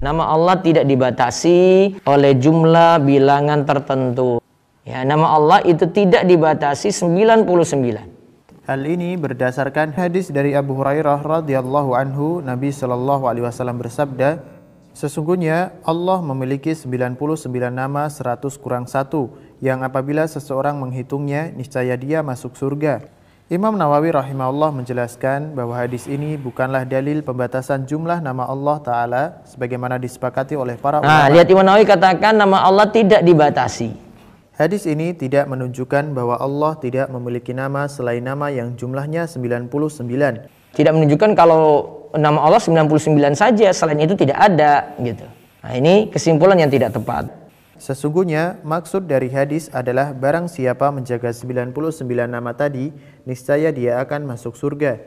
Nama Allah tidak dibatasi oleh jumlah bilangan tertentu. Ya, nama Allah itu tidak dibatasi 99. Hal ini berdasarkan hadis dari Abu Hurairah radhiyallahu anhu, Nabi Shallallahu alaihi wasallam bersabda, "Sesungguhnya Allah memiliki 99 nama 100 kurang satu yang apabila seseorang menghitungnya niscaya dia masuk surga." Imam Nawawi rahimahullah menjelaskan bahwa hadis ini bukanlah dalil pembatasan jumlah nama Allah Ta'ala sebagaimana disepakati oleh para nah, ulama. Nah, lihat Imam Nawawi katakan nama Allah tidak dibatasi. Hadis ini tidak menunjukkan bahwa Allah tidak memiliki nama selain nama yang jumlahnya 99. Tidak menunjukkan kalau nama Allah 99 saja, selain itu tidak ada gitu. Nah, ini kesimpulan yang tidak tepat. Sesungguhnya maksud dari hadis adalah barang siapa menjaga 99 nama tadi, niscaya dia akan masuk surga.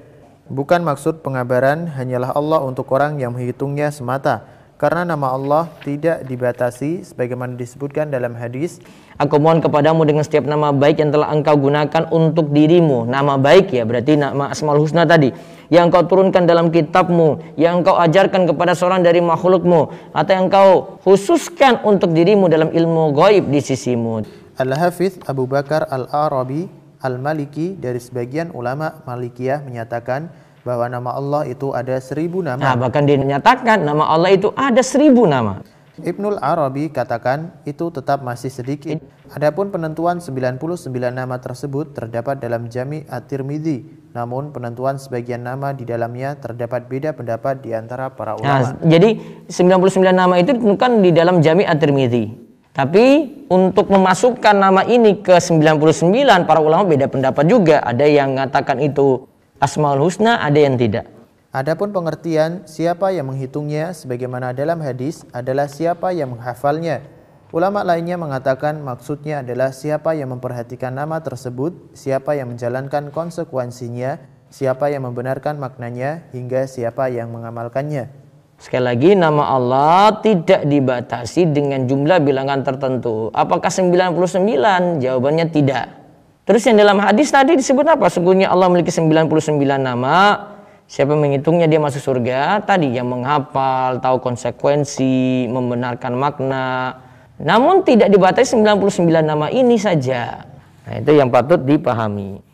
Bukan maksud pengabaran hanyalah Allah untuk orang yang menghitungnya semata, karena nama Allah tidak dibatasi sebagaimana disebutkan dalam hadis. Aku mohon kepadamu dengan setiap nama baik yang telah engkau gunakan untuk dirimu. Nama baik ya berarti nama asmal Husna tadi. Yang engkau turunkan dalam kitabmu. Yang engkau ajarkan kepada seorang dari makhlukmu. Atau yang engkau khususkan untuk dirimu dalam ilmu goib di sisimu. Al-Hafidh Abu Bakar Al-Arabi Al-Maliki dari sebagian ulama Malikiyah menyatakan bahwa nama Allah itu ada seribu nama. Nah, bahkan dia menyatakan nama Allah itu ada seribu nama. Ibnul Arabi katakan itu tetap masih sedikit. Adapun penentuan 99 nama tersebut terdapat dalam Jami At-Tirmidzi. Namun penentuan sebagian nama di dalamnya terdapat beda pendapat di antara para nah, ulama. Nah, jadi 99 nama itu ditemukan di dalam Jami At-Tirmidzi. Tapi untuk memasukkan nama ini ke 99 para ulama beda pendapat juga. Ada yang mengatakan itu Asmaul Husna ada yang tidak. Adapun pengertian siapa yang menghitungnya sebagaimana dalam hadis adalah siapa yang menghafalnya. Ulama lainnya mengatakan maksudnya adalah siapa yang memperhatikan nama tersebut, siapa yang menjalankan konsekuensinya, siapa yang membenarkan maknanya hingga siapa yang mengamalkannya. Sekali lagi nama Allah tidak dibatasi dengan jumlah bilangan tertentu. Apakah 99? Jawabannya tidak. Terus yang dalam hadis tadi disebut apa? Sungguhnya Allah memiliki 99 nama. Siapa menghitungnya dia masuk surga. Tadi yang menghafal, tahu konsekuensi, membenarkan makna. Namun tidak dibatasi 99 nama ini saja. Nah, itu yang patut dipahami.